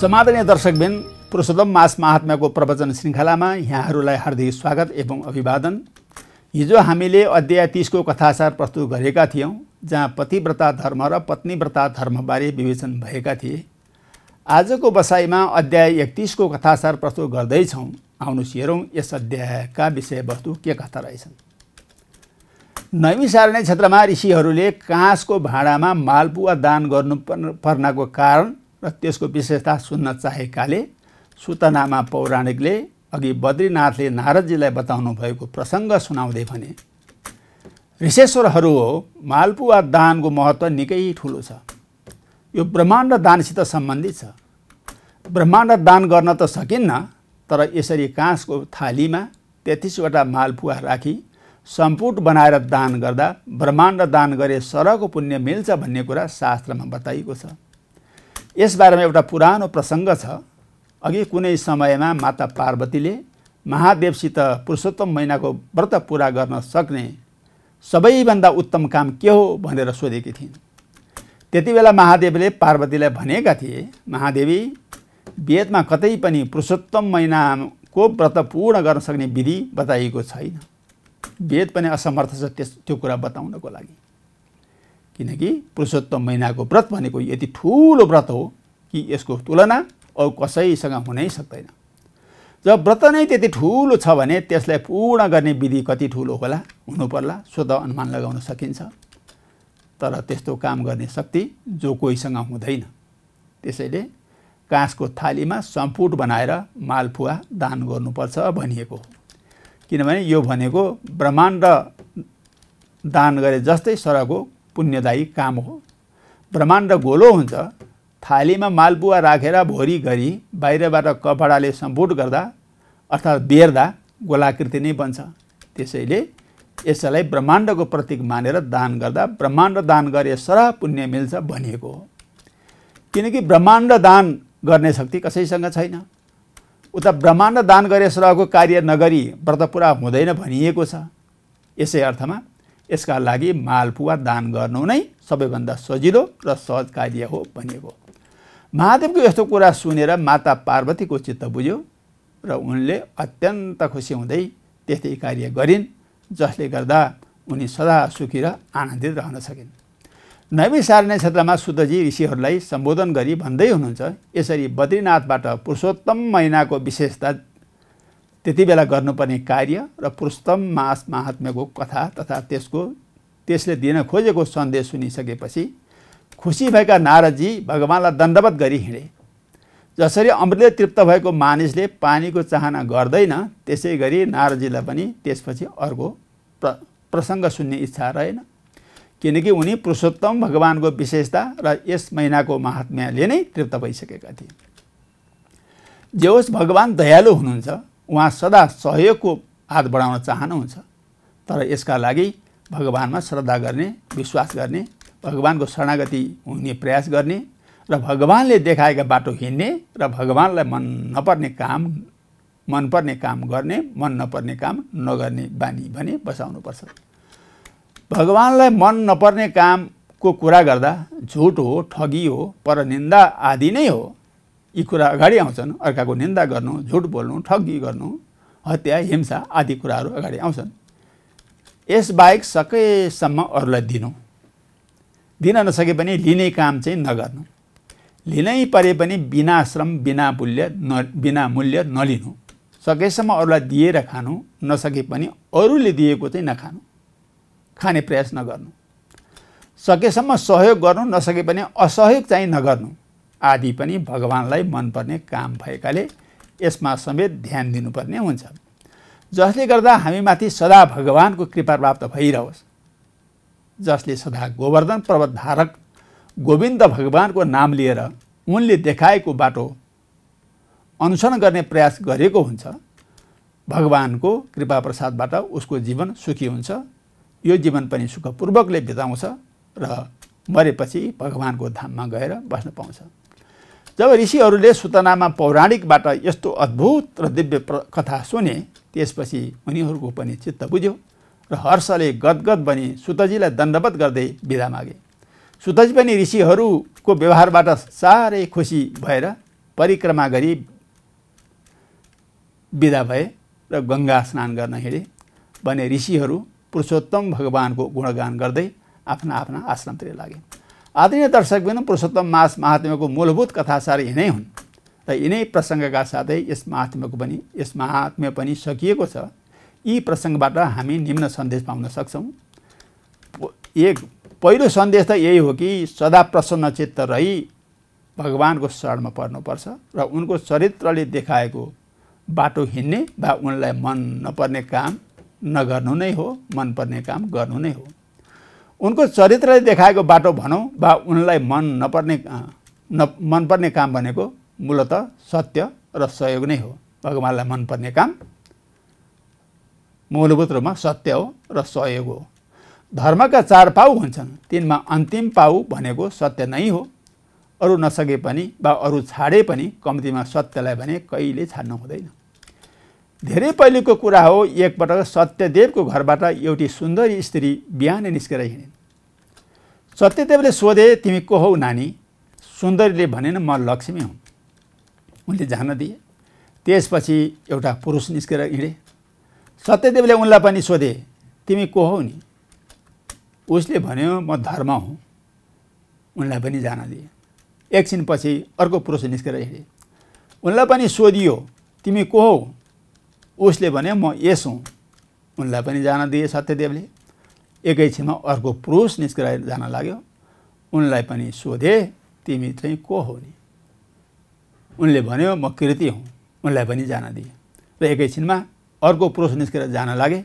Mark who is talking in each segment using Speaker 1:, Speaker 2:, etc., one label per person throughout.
Speaker 1: समादरणीय दर्शकबिन पुरुषोत्तम मास महात्माको प्रवचन श्रृङ्खलामा यहाँहरूलाई हार्दिक स्वागत एवं अभिवादन हिजो हामीले अध्याय तिसको कथासार प्रस्तुत गरेका थियौँ जहाँ पतिव्रता धर्म र पत्नीव्रता धर्मबारे विवेचन भएका थिए आजको बसाइमा अध्याय एकतिसको कथासार प्रस्तुत गर्दैछौँ आउनुहोस् हेरौँ यस अध्यायका विषयवस्तु के कथा रहेछन् नैमिसारण्य क्षेत्रमा ऋषिहरूले काँसको भाँडामा मालपुवा दान गर्नु पर्नाको कारण र त्यसको विशेषता सुन्न चाहेकाले सुतनामा पौराणिकले अघि बद्रीनाथले नारदजीलाई बताउनु भएको प्रसङ्ग सुनाउँदै भने ऋषेश्वरहरू हो मालपुवा दानको महत्त्व निकै ठुलो छ यो ब्रह्माण्ड दानसित सम्बन्धित छ ब्रह्माण्ड दान गर्न त सकिन्न तर यसरी काँसको थालीमा तेत्तिसवटा मालपुवा राखी सम्पुट बनाएर दान गर्दा ब्रह्माण्ड दान गरे सरको पुण्य मिल्छ भन्ने कुरा शास्त्रमा बताइएको छ यसबारेमा एउटा पुरानो प्रसङ्ग छ अघि कुनै समयमा माता पार्वतीले महादेवसित पुरुषोत्तम महिनाको व्रत पुरा गर्न सक्ने सबैभन्दा उत्तम काम के हो भनेर सोधेकी थिइन् त्यति बेला महादेवले पार्वतीलाई भनेका थिए महादेवी वेदमा कतै पनि पुरुषोत्तम महिनाको व्रत पूर्ण गर्न सक्ने विधि बताइएको छैन वेद पनि असमर्थ छ त्यस त्यो कुरा बताउनको लागि किनकि पुरुषोत्तम महिनाको व्रत भनेको यति ठुलो व्रत हो कि यसको तुलना अरू कसैसँग हुनै सक्दैन जब व्रत नै त्यति ठुलो छ भने त्यसलाई पूर्ण गर्ने विधि कति ठुलो होला हुनु पर्ला स्वत अनुमान लगाउन सकिन्छ तर त्यस्तो काम गर्ने शक्ति जो कोहीसँग हुँदैन त्यसैले काँसको थालीमा सम्पुट बनाएर मालपुवा दान गर्नुपर्छ भनिएको हो किनभने यो भनेको ब्रह्माण्ड दान गरे जस्तै सरको पुण्यदायी काम हो ब्रह्माण्ड गोलो हुन्छ थालीमा मालपुवा राखेर भोरी गरी बाहिरबाट कपडाले सम्पुट गर्दा अर्थात् बेर्दा गोलाकृति नै बन्छ त्यसैले यसलाई ब्रह्माण्डको प्रतीक मानेर दान गर्दा ब्रह्माण्ड दान गरे सरह पुण्य मिल्छ भनिएको हो किनकि ब्रह्माण्ड दान गर्ने शक्ति कसैसँग छैन उता ब्रह्माण्ड दान गरे सरको कार्य नगरी व्रत पुरा हुँदैन भनिएको छ यसै अर्थमा यसका लागि मालपुवा दान गर्नु नै सबैभन्दा सजिलो र सहज कार्य हो भनिएको महादेवको यस्तो कुरा सुनेर माता पार्वतीको चित्त बुझ्यो र उनले अत्यन्त खुसी हुँदै त्यस्तै कार्य गरिन् जसले गर्दा उनी सदा सुखी र आनन्दित रहन सकिन् नवी सार्ने क्षेत्रमा शुद्धजी ऋषिहरूलाई सम्बोधन गरी भन्दै हुनुहुन्छ यसरी बद्रीनाथबाट पुरुषोत्तम महिनाको विशेषता त्यति बेला गर्नुपर्ने कार्य र पुरुषोत्तम मास महात्म्यको कथा तथा त्यसको त्यसले दिन खोजेको सन्देश सुनिसकेपछि खुसी भएका नारदजी भगवान्लाई दण्डवत गरी हिँडे जसरी अमृतले तृप्त भएको मानिसले पानीको चाहना गर्दैन त्यसै गरी नारदजीलाई पनि त्यसपछि अर्को प्र प्रसङ्ग सुन्ने इच्छा रहेन किनकि उनी पुरुषोत्तम भगवान्को विशेषता र यस महिनाको महात्म्यले नै तृप्त भइसकेका थिए जे होस् भगवान् दयालु हुनुहुन्छ उहाँ सदा सहयोगको हात बढाउन चाहनुहुन्छ तर यसका लागि भगवान्मा श्रद्धा गर्ने विश्वास गर्ने भगवान्को शरणागति हुने प्रयास गर्ने र भगवान्ले देखाएका बाटो हिँड्ने र भगवान्लाई मन नपर्ने काम मनपर्ने काम गर्ने मन नपर्ने काम नगर्ने बानी भने बसाउनुपर्छ भगवान्लाई मन नपर्ने कामको कुरा गर्दा झुट हो ठगी हो परनिन्दा आदि नै हो यी कुरा अगाडि आउँछन् अर्काको निन्दा गर्नु झुट बोल्नु ठगी गर्नु हत्या हिंसा आदि कुराहरू अगाडि आउँछन् यसबाहेक सकेसम्म अरूलाई दिनु दिन नसके पनि लिने काम चाहिँ नगर्नु लिनै परे पनि बिना श्रम बिना मूल्य न बिना मूल्य नलिनु सकेसम्म अरूलाई दिएर खानु नसके पनि अरूले दिएको चाहिँ नखानु खाने प्रयास नगर्नु सकेसम्म सहयोग गर्नु नसके पनि असहयोग चाहिँ नगर्नु आदि पनि भगवान्लाई मनपर्ने काम भएकाले यसमा समेत ध्यान दिनुपर्ने हुन्छ जसले गर्दा हामीमाथि सदा भगवानको कृपा प्राप्त भइरहोस् जसले सदा गोवर्धन पर्वत धारक गोविन्द भगवानको नाम लिएर उनले देखाएको बाटो अनुसरण गर्ने प्रयास गरेको हुन्छ भगवानको कृपा प्रसादबाट उसको जीवन सुखी हुन्छ यो जीवन पनि सुखपूर्वकले बिताउँछ र मरेपछि भगवानको धाममा गएर बस्न पाउँछ जब ऋषिहरूले सुतनामा पौराणिकबाट यस्तो अद्भुत र दिव्य कथा सुने त्यसपछि उनीहरूको पनि चित्त बुझ्यो र हर्षले गदगद बनी सुतजीलाई दण्डवत गर्दै विदा मागे सुतजी पनि ऋषिहरूको व्यवहारबाट साह्रै खुसी भएर परिक्रमा गरी विदा भए र गङ्गा स्नान गर्न हिँडे भने ऋषिहरू पुरुषोत्तम भगवानको गुणगान गर्दै आफ्ना आफ्ना आश्रमतिर लागे आदरणीय दर्शकबिन पुरुषोत्तम मास महात्म्यको मूलभूत कथासार यिनै हुन् र यिनै प्रसङ्गका साथै यस महात्म्यको पनि यस महात्म्य पनि सकिएको छ यी प्रसङ्गबाट हामी निम्न सन्देश पाउन सक्छौँ एक पहिलो सन्देश त यही हो कि सदा प्रसन्न चित्त रही भगवान्को शरणमा पर्नुपर्छ र उनको चरित्रले देखाएको बाटो हिँड्ने वा उनलाई मन नपर्ने काम नगर्नु नै हो मनपर्ने काम गर्नु नै हो उनको चरित्रले देखाएको बाटो भनौँ वा उनलाई मन नपर्ने न मनपर्ने काम भनेको मूलत सत्य र सहयोग नै हो भगवान्लाई मनपर्ने काम मूलभूत रूपमा सत्य हो र सहयोग हो धर्मका चार पाउ हुन्छन् तिनमा अन्तिम पाउ भनेको सत्य नै हो अरू नसके पनि वा अरू छाडे पनि कम्तीमा सत्यलाई भने कहिले छाड्नु हुँदैन धेरै पहिलेको कुरा हो एकपटक सत्यदेवको घरबाट एउटी सुन्दरी स्त्री बिहानै निस्केर हिँडिन् सत्यदेवले सोधे तिमी को हौ नानी सुन्दरीले भनेन म लक्ष्मी हुँ उनले जान दिए त्यसपछि एउटा पुरुष निस्केर हिँडे सत्यदेवले उनलाई पनि सोधे तिमी को हौ नि उसले भन्यो म धर्म हुँ उनलाई पनि जान दिए एकछिनपछि अर्को पुरुष निस्केर हिँडे उनलाई पनि सोधियो तिमी को हौ उसले भने म यस हुँ उनलाई पनि जान दिए सत्यदेवले एकैछिनमा अर्को पुरुष निस्केर जान लाग्यो उनलाई पनि सोधे तिमी चाहिँ को हो नि उनले भन्यो म कृति हुँ उनलाई पनि जान दिए र एकैछिनमा अर्को पुरुष निस्केर जान लागे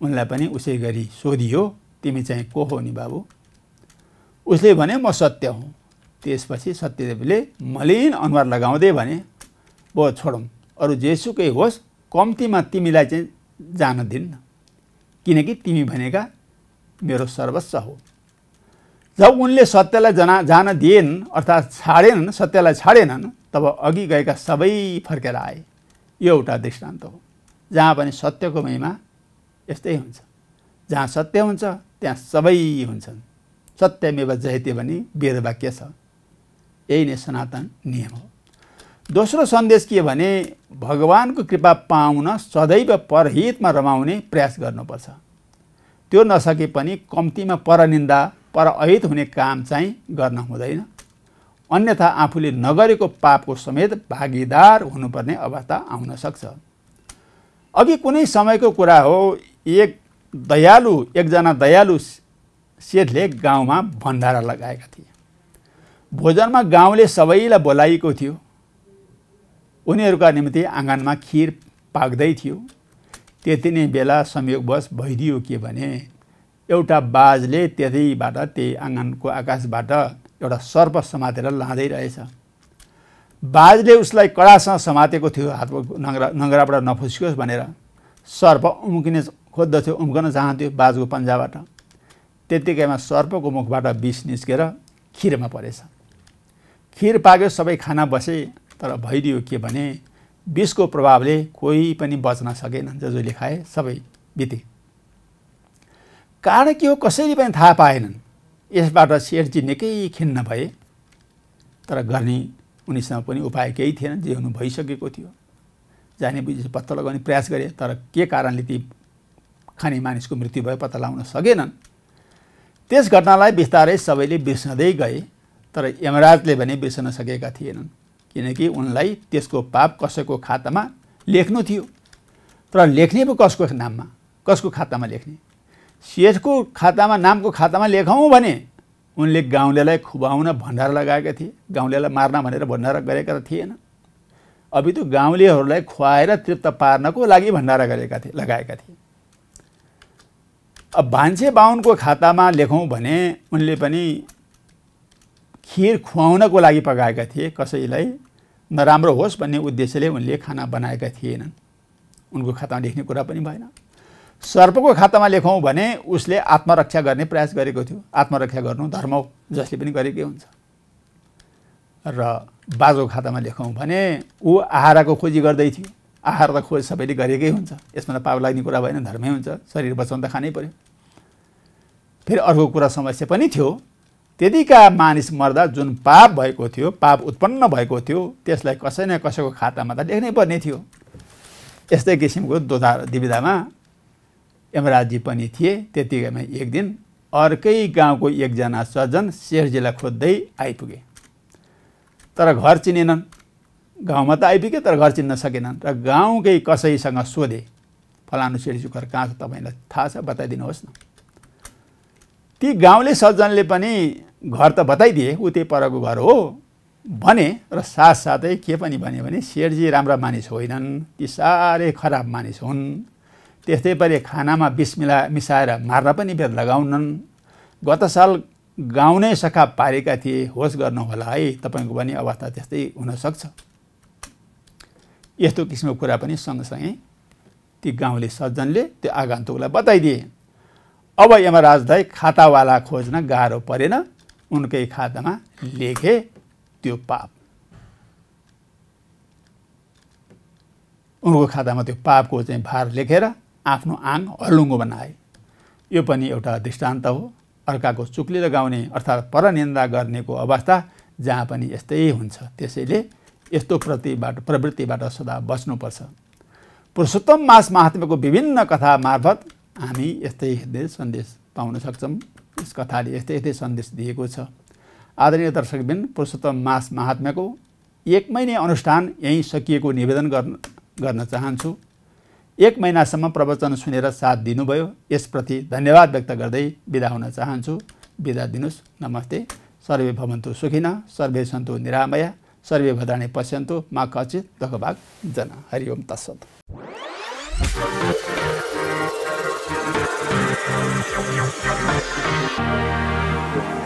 Speaker 1: उनलाई पनि उसै गरी सोधियो तिमी चाहिँ को हो नि बाबु उसले भने म सत्य हुँ त्यसपछि सत्यदेवले मलिन अनुहार लगाउँदै भने बो छोडौँ अरू जेसुकै होस् कम्तीमा तिमीलाई चाहिँ जान दिन्न किनकि तिमी भनेका मेरो सर्वस्व हो जब उनले सत्यलाई जना जान दिएन अर्थात् छाडेनन् सत्यलाई छाडेनन् तब अघि गएका सबै फर्केर आए यो एउटा दृष्टान्त हो जहाँ पनि सत्यको महिमा यस्तै हुन्छ जहाँ सत्य हुन्छ त्यहाँ सबै हुन्छन् सत्यमेव जयते भने वेदवाक्य छ यही नै सनातन नियम हो दोस्रो सन्देश के भने भगवान्को कृपा पाउन सदैव परहितमा रमाउने प्रयास गर्नुपर्छ त्यो नसके पनि कम्तीमा परनिन्दा परअहित हुने काम चाहिँ गर्न हुँदैन अन्यथा आफूले नगरेको पापको समेत भागीदार हुनुपर्ने अवस्था आउन सक्छ अघि कुनै समयको कुरा हो एक दयालु एकजना दयालु सेठले गाउँमा भण्डारा लगाएका थिए भोजनमा गाउँले सबैलाई बोलाइएको थियो उनीहरूका निम्ति आँगनमा खिर पाक्दै थियो त्यति नै बेला संयोगवश भइदियो के भने एउटा बाजले त्यतैबाट त्यही आँगनको आकाशबाट एउटा सर्प समातेर लाँदै रहेछ बाजले उसलाई कडासँग समातेको थियो हातको नङ्ग्रा नङ्ग्राबाट नफुस्कियोस् भनेर सर्प उम्किने खोज्दथ्यो उम्कन चाहन्थ्यो बाजको पन्जाबाट त्यत्तिकैमा सर्पको मुखबाट विष निस्केर खिरमा परेछ खिर पाक्यो सबै खाना बसे तर भइदियो के भने विषको प्रभावले कोही पनि बच्न सकेनन् जो जसले खाए सबै बिते कारण के हो कसैले पनि थाहा पाएनन् यसबाट सेठजी निकै खिन्न भए तर गर्ने उनीसँग पनि उपाय केही थिएन जे हुनु भइसकेको थियो जाने बुझेपछि पत्ता लगाउने प्रयास गरे तर के कारणले ती खाने मानिसको मृत्यु भयो पत्ता लगाउन सकेनन् त्यस घटनालाई बिस्तारै सबैले बिर्सँदै गए तर यमराजले भने बिर्सन सकेका थिएनन् किनकि उनलाई त्यसको पाप कसैको खातामा लेख्नु थियो तर लेख्ने पो कसको नाममा कसको खातामा लेख्ने सेठको खातामा नामको खातामा लेखौँ भने उनले गाउँलेलाई खुवाउन भण्डार लगाएका थिए गाउँलेलाई मार्न भनेर भण्डारा गरेका त थिएन त्यो गाउँलेहरूलाई खुवाएर तृप्त पार्नको लागि भण्डारा गरेका थिए लगाएका थिए अब भान्से बाहुनको खातामा लेखौँ भने उनले पनि खिर खुवाउनको लागि पकाएका थिए कसैलाई नराम्रो होस् भन्ने उद्देश्यले उनले खाना बनाएका थिएनन् उनको खातामा लेख्ने कुरा पनि भएन सर्पको खातामा लेखौँ भने उसले आत्मरक्षा गर्ने प्रयास गरेको थियो आत्मरक्षा गर्नु धर्म हो जसले पनि गरेकै हुन्छ र बाजो खातामा लेखौँ भने ऊ आहाराको खोजी गर्दै थियो आहार त खोज सबैले गरेकै हुन्छ यसमा त पाप लाग्ने कुरा भएन धर्मै हुन्छ शरीर बचाउनु त खानै पऱ्यो फेरि अर्को कुरा समस्या पनि थियो त्यतिका मानिस मर्दा जुन पाप भएको थियो पाप उत्पन्न भएको थियो त्यसलाई कसै न कसैको खातामा त लेख्नै पर्ने थियो यस्तै किसिमको दोधा दिविधामा यमराजी पनि थिए त्यतिकैमा एक दिन अर्कै गाउँको एकजना सज्जन शेरजीलाई खोज्दै आइपुगे तर घर चिनेनन् गाउँमा त आइपुगे तर घर चिन्न सकेनन् र गाउँकै कसैसँग सोधे फलानु शेरजी घर कहाँ छ तपाईँलाई थाहा छ बताइदिनुहोस् न ती गाउँले सज्जनले पनि घर त बताइदिए ऊ त्यही परको घर हो भने र साथसाथै के पनि भन्यो भने शेरजी राम्रा मानिस होइनन् ती साह्रै खराब मानिस हुन् त्यस्तै परि खानामा बिस मिसाएर मार्न पनि बेद लगाउनन् गत साल गाउँ नै सखा पारेका थिए होस् गर्नुहोला है तपाईँको पनि अवस्था त्यस्तै हुनसक्छ यस्तो किसिमको कुरा पनि सँगसँगै ती गाउँले सज्जनले त्यो आगन्तुकलाई बताइदिए अब दाइ खातावाला खोज्न गाह्रो परेन उनकै खातामा लेखे त्यो पाप उनको खातामा त्यो पापको चाहिँ भार लेखेर आफ्नो आङ हल्लुङ्गो बनाए यो पनि एउटा दृष्टान्त हो अर्काको चुक्ली लगाउने अर्थात् परनिन्दा गर्नेको अवस्था जहाँ पनि यस्तै हुन्छ त्यसैले यस्तो प्रतिबाट प्रवृत्तिबाट सदा बच्नुपर्छ पुरुषोत्तम मास महात्म्यको विभिन्न कथा मार्फत हामी यस्तै यस्तै सन्देश पाउन सक्छौँ यस कथाले यस्तै यस्तै सन्देश दिएको छ आदरणीय दर्शकबिन पुरुषोत्तम मास महात्म्याको एक महिने अनुष्ठान यहीँ सकिएको निवेदन गर्न गर्न चाहन्छु एक महिनासम्म प्रवचन सुनेर साथ दिनुभयो यसप्रति धन्यवाद व्यक्त गर्दै बिदा हुन चाहन्छु बिदा दिनुहोस् नमस्ते सर्वे भवन्तु सुखिन सर्वे सन्तु निरामया सर्वे भद्राणी पश्यन्तु मा कचित दखभाग जना हरिओम तस्वत Thank you.